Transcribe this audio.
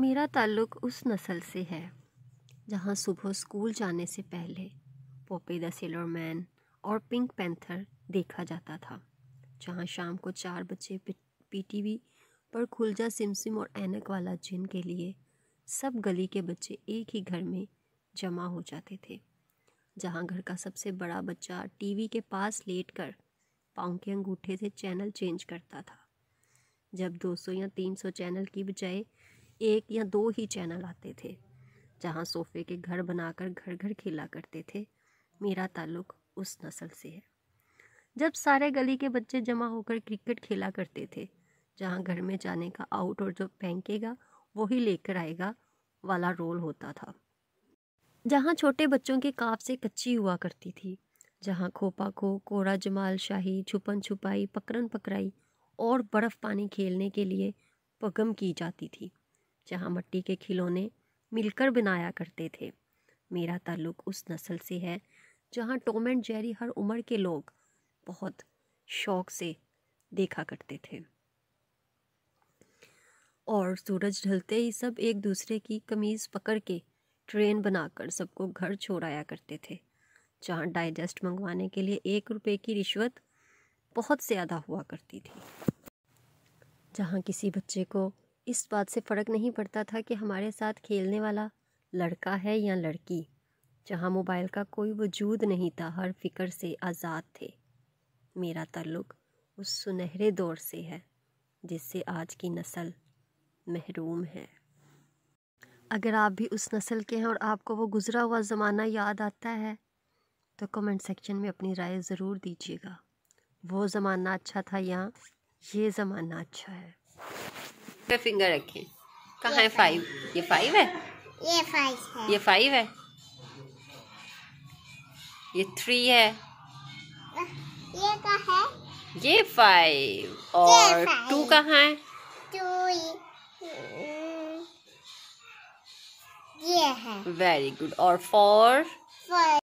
मेरा ताल्लुक़ उस नस्ल से है जहाँ सुबह स्कूल जाने से पहले पोपे द सेलर मैन और पिंक पैंथर देखा जाता था जहाँ शाम को चार बच्चे वी पर खुलजा सिमसिम और ऐनक वाला जिन के लिए सब गली के बच्चे एक ही घर में जमा हो जाते थे जहाँ घर का सबसे बड़ा बच्चा टीवी के पास लेट कर पाँव के अंगूठे से चैनल चेंज करता था जब 200 या 300 चैनल की बजाय एक या दो ही चैनल आते थे जहाँ सोफ़े के घर बनाकर घर घर खेला करते थे मेरा ताल्लुक उस नस्ल से है जब सारे गली के बच्चे जमा होकर क्रिकेट खेला करते थे जहाँ घर में जाने का आउट और जो फेंकेगा वही लेकर आएगा वाला रोल होता था जहाँ छोटे बच्चों के काफ से कच्ची हुआ करती थी जहाँ खोपा खो कोरा जमाल शाही छुपन छुपाई पकड़न पकड़ाई और बर्फ़ पानी खेलने के लिए पगम की जाती थी जहाँ मट्टी के खिलौने मिलकर बनाया करते थे मेरा ताल्लुक उस नस्ल से है जहाँ टॉम एंड जेरी हर उम्र के लोग बहुत शौक से देखा करते थे और सूरज ढलते ही सब एक दूसरे की कमीज़ पकड़ के ट्रेन बनाकर सबको घर छोड़ाया करते थे जहाँ डाइजेस्ट मंगवाने के लिए एक रुपये की रिश्वत बहुत ज़्यादा हुआ करती थी जहाँ किसी बच्चे को इस बात से फ़र्क नहीं पड़ता था कि हमारे साथ खेलने वाला लड़का है या लड़की जहाँ मोबाइल का कोई वजूद नहीं था हर फिक्र से आज़ाद थे मेरा तल्लुक उस सुनहरे दौर से है जिससे आज की नस्ल महरूम है अगर आप भी उस नस्ल के हैं और आपको वो गुज़रा हुआ ज़माना याद आता है तो कमेंट सेक्शन में अपनी राय ज़रूर दीजिएगा वो ज़माना अच्छा था या ये ज़माना अच्छा है पे फिंगर रखें कहाँ है फाइव ये फाइव है ये फाइव है ये फाइव है ये थ्री है ये कहा है ये फाइव और टू कहाँ है टू ये है वेरी गुड और फोर